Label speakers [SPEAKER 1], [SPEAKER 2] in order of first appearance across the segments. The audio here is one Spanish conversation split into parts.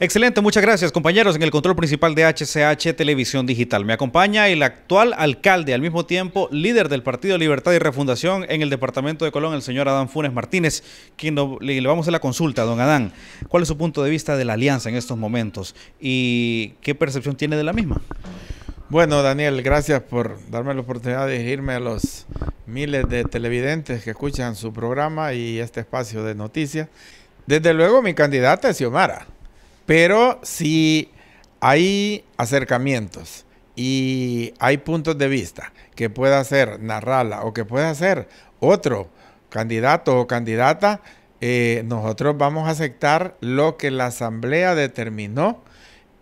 [SPEAKER 1] Excelente, muchas gracias compañeros. En el control principal de HCH Televisión Digital me acompaña el actual alcalde, al mismo tiempo líder del Partido Libertad y Refundación en el Departamento de Colón, el señor Adán Funes Martínez, quien le, vamos a la consulta. Don Adán, ¿cuál es su punto de vista de la alianza en estos momentos y qué percepción tiene de la misma?
[SPEAKER 2] Bueno, Daniel, gracias por darme la oportunidad de dirigirme a los miles de televidentes que escuchan su programa y este espacio de noticias. Desde luego, mi candidata es Xiomara pero si hay acercamientos y hay puntos de vista que pueda ser Narrala o que pueda hacer otro candidato o candidata, eh, nosotros vamos a aceptar lo que la Asamblea determinó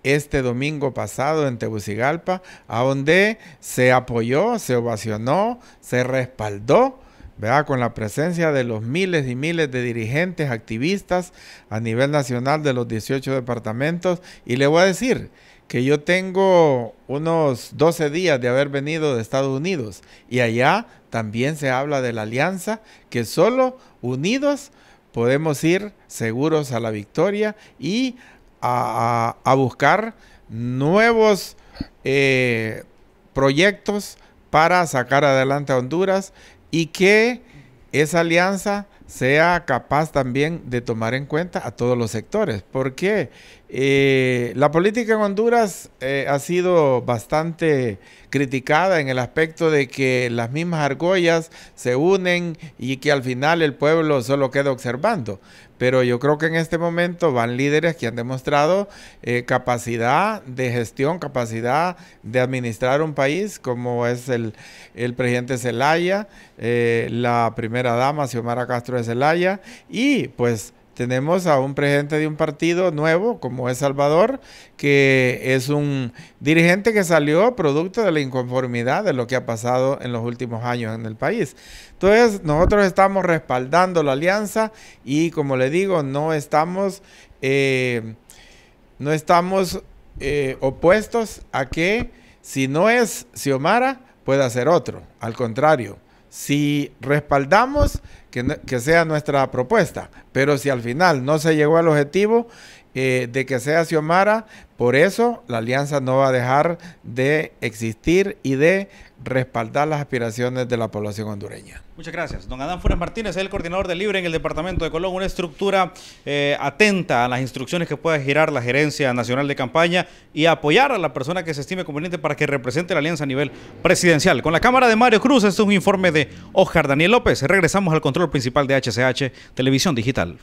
[SPEAKER 2] este domingo pasado en Tegucigalpa, a donde se apoyó, se ovacionó, se respaldó vea con la presencia de los miles y miles de dirigentes, activistas a nivel nacional de los 18 departamentos. Y le voy a decir que yo tengo unos 12 días de haber venido de Estados Unidos y allá también se habla de la alianza, que solo unidos podemos ir seguros a la victoria y a, buscar nuevos eh, proyectos para sacar adelante a Honduras y que esa alianza sea capaz también de tomar en cuenta a todos los sectores. Porque eh, la política en Honduras eh, ha sido bastante criticada en el aspecto de que las mismas argollas se unen y que al final el pueblo solo queda observando. Pero yo creo que en este momento van líderes que han demostrado eh, capacidad de gestión, capacidad de administrar un país, como es el, el presidente Zelaya, eh, la primera dama, Xiomara Castro de Zelaya, y pues tenemos a un presidente de un partido nuevo como es Salvador, que es un dirigente que salió producto de la inconformidad de lo que ha pasado en los últimos años en el país. Entonces, nosotros estamos respaldando la alianza y como le digo, no estamos, eh, no estamos eh, opuestos a que si no es Xiomara, pueda ser otro. Al contrario si respaldamos que, que, sea nuestra propuesta. Pero si al final no se llegó al objetivo eh, de que sea Xiomara. Por eso la alianza no va a dejar de existir y de respaldar las aspiraciones de la población hondureña.
[SPEAKER 1] Muchas gracias. Don Adán Funes Martínez es el coordinador de Libre en el Departamento de Colón, una estructura eh, atenta a las instrucciones que pueda girar la Gerencia Nacional de Campaña y apoyar a la persona que se estime conveniente para que represente la alianza a nivel presidencial. Con la cámara de Mario Cruz, este es un informe de Oscar Daniel López. Regresamos al control principal de HCH Televisión Digital.